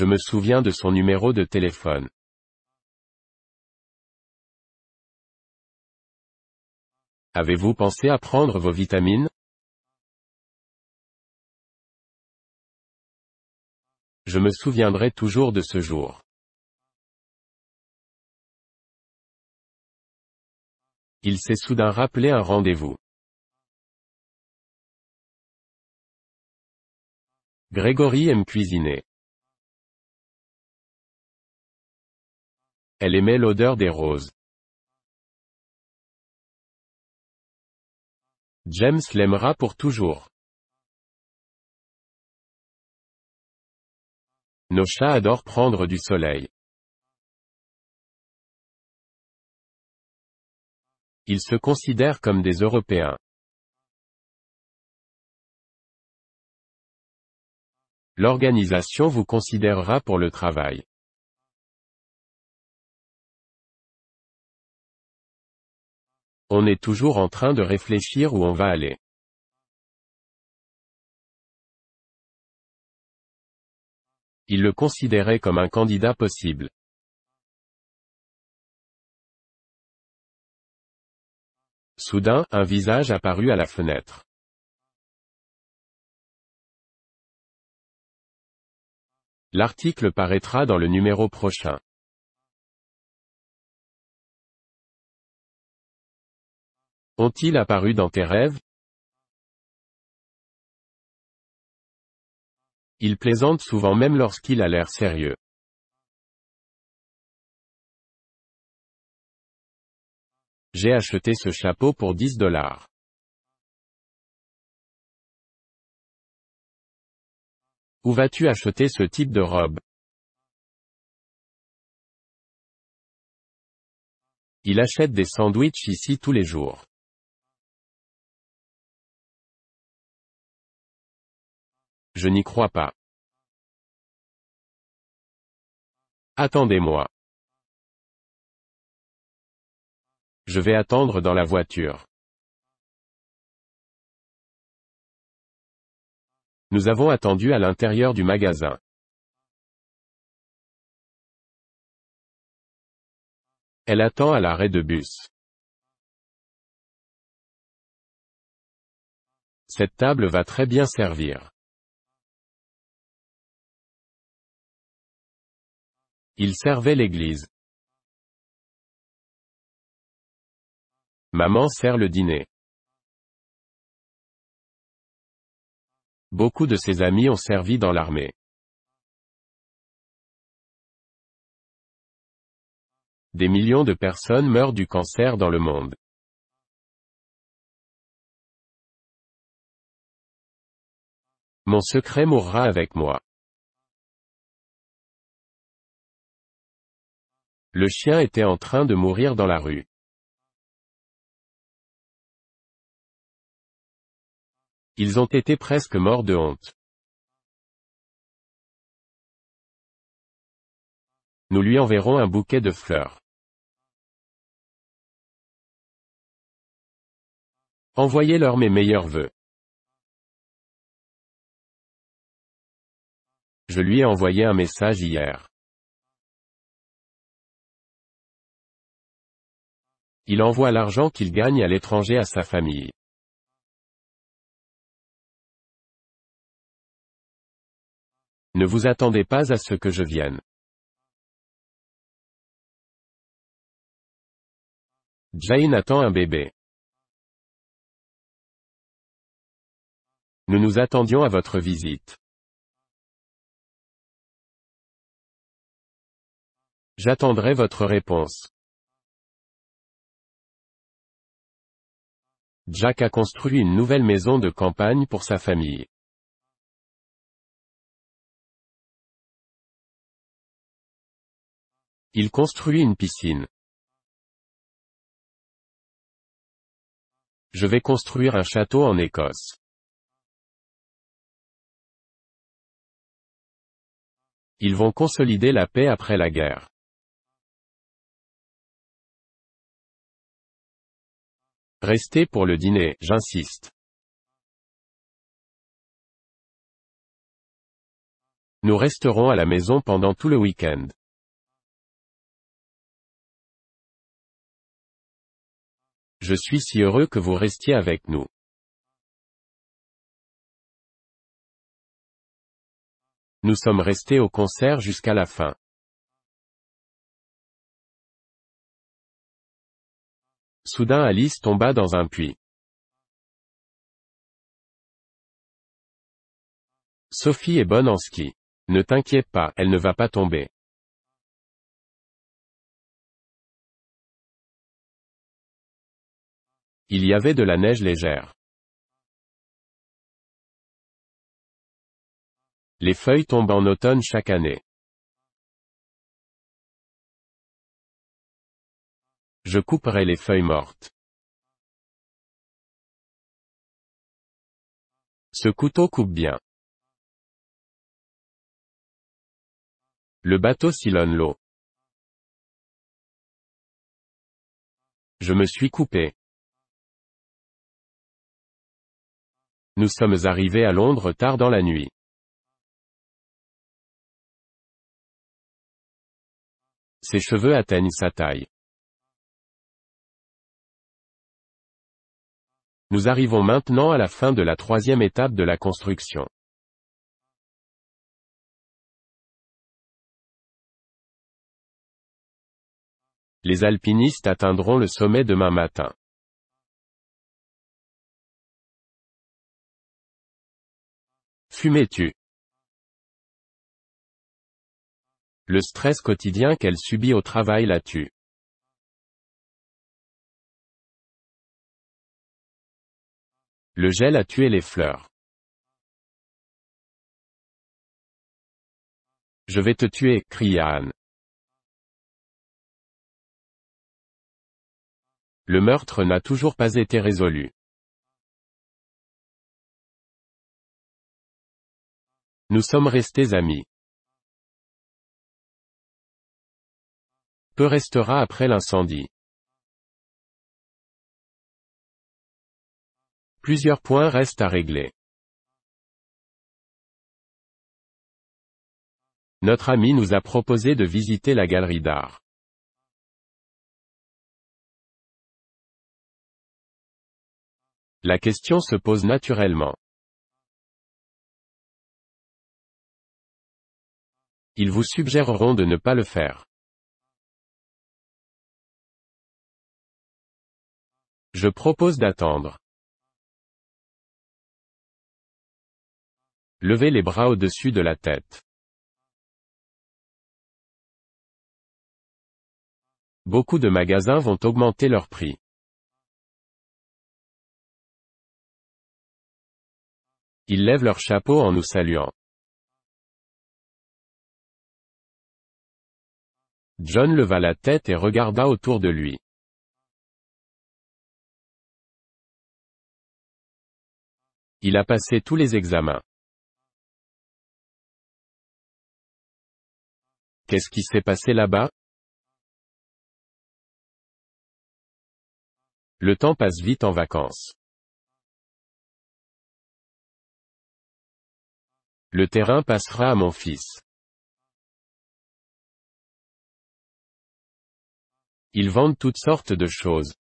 je me souviens de son numéro de téléphone. Avez-vous pensé à prendre vos vitamines Je me souviendrai toujours de ce jour. Il s'est soudain rappelé un rendez-vous. Grégory aime cuisiner. Elle aimait l'odeur des roses. James l'aimera pour toujours. Nos chats adorent prendre du soleil. Ils se considèrent comme des Européens. L'organisation vous considérera pour le travail. On est toujours en train de réfléchir où on va aller. Il le considérait comme un candidat possible. Soudain, un visage apparut à la fenêtre. L'article paraîtra dans le numéro prochain. Ont-ils apparu dans tes rêves Il plaisante souvent même lorsqu'il a l'air sérieux. J'ai acheté ce chapeau pour 10 dollars. Où vas-tu acheter ce type de robe Il achète des sandwichs ici tous les jours. Je n'y crois pas. Attendez-moi. Je vais attendre dans la voiture. Nous avons attendu à l'intérieur du magasin. Elle attend à l'arrêt de bus. Cette table va très bien servir. Il servait l'église. Maman sert le dîner. Beaucoup de ses amis ont servi dans l'armée. Des millions de personnes meurent du cancer dans le monde. Mon secret mourra avec moi. Le chien était en train de mourir dans la rue. Ils ont été presque morts de honte. Nous lui enverrons un bouquet de fleurs. Envoyez-leur mes meilleurs voeux. Je lui ai envoyé un message hier. il envoie l'argent qu'il gagne à l'étranger à sa famille. Ne vous attendez pas à ce que je vienne. Jain attend un bébé. Nous nous attendions à votre visite. J'attendrai votre réponse. Jack a construit une nouvelle maison de campagne pour sa famille. Il construit une piscine. Je vais construire un château en Écosse. Ils vont consolider la paix après la guerre. Restez pour le dîner, j'insiste. Nous resterons à la maison pendant tout le week-end. Je suis si heureux que vous restiez avec nous. Nous sommes restés au concert jusqu'à la fin. Soudain Alice tomba dans un puits. Sophie est bonne en ski. Ne t'inquiète pas, elle ne va pas tomber. Il y avait de la neige légère. Les feuilles tombent en automne chaque année. je couperai les feuilles mortes. Ce couteau coupe bien. Le bateau sillonne l'eau. Je me suis coupé. Nous sommes arrivés à Londres tard dans la nuit. Ses cheveux atteignent sa taille. Nous arrivons maintenant à la fin de la troisième étape de la construction. Les alpinistes atteindront le sommet demain matin. fumez tu Le stress quotidien qu'elle subit au travail la tue. Le gel a tué les fleurs. Je vais te tuer, cria Anne. Le meurtre n'a toujours pas été résolu. Nous sommes restés amis. Peu restera après l'incendie. Plusieurs points restent à régler. Notre ami nous a proposé de visiter la galerie d'art. La question se pose naturellement. Ils vous suggéreront de ne pas le faire. Je propose d'attendre. Levez les bras au-dessus de la tête. Beaucoup de magasins vont augmenter leur prix. Ils lèvent leur chapeau en nous saluant. John leva la tête et regarda autour de lui. Il a passé tous les examens. Qu'est-ce qui s'est passé là-bas Le temps passe vite en vacances. Le terrain passera à mon fils. Ils vendent toutes sortes de choses.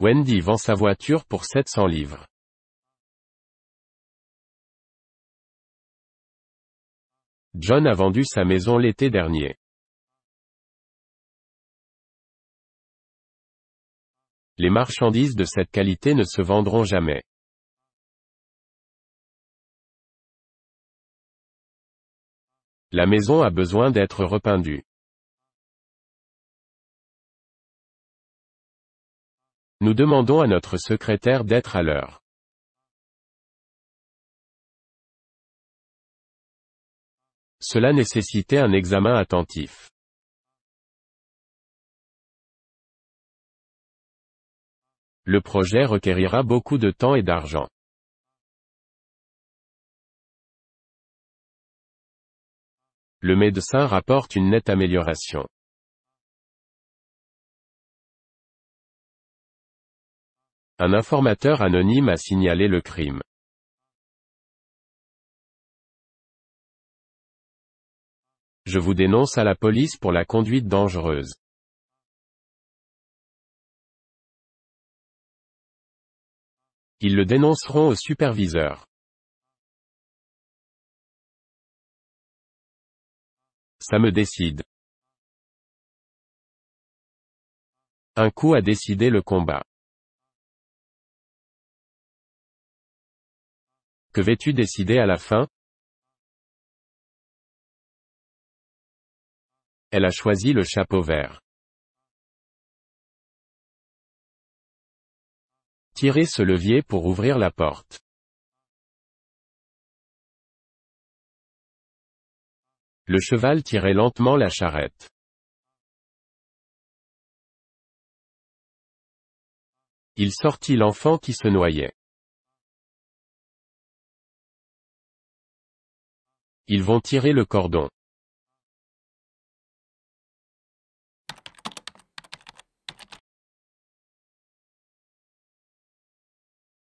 Wendy vend sa voiture pour 700 livres. John a vendu sa maison l'été dernier. Les marchandises de cette qualité ne se vendront jamais. La maison a besoin d'être repeindue. Nous demandons à notre secrétaire d'être à l'heure. Cela nécessitait un examen attentif. Le projet requérira beaucoup de temps et d'argent. Le médecin rapporte une nette amélioration. Un informateur anonyme a signalé le crime. Je vous dénonce à la police pour la conduite dangereuse. Ils le dénonceront au superviseur. Ça me décide. Un coup a décidé le combat. Que vais-tu décider à la fin Elle a choisi le chapeau vert. Tirez ce levier pour ouvrir la porte. Le cheval tirait lentement la charrette. Il sortit l'enfant qui se noyait. Ils vont tirer le cordon.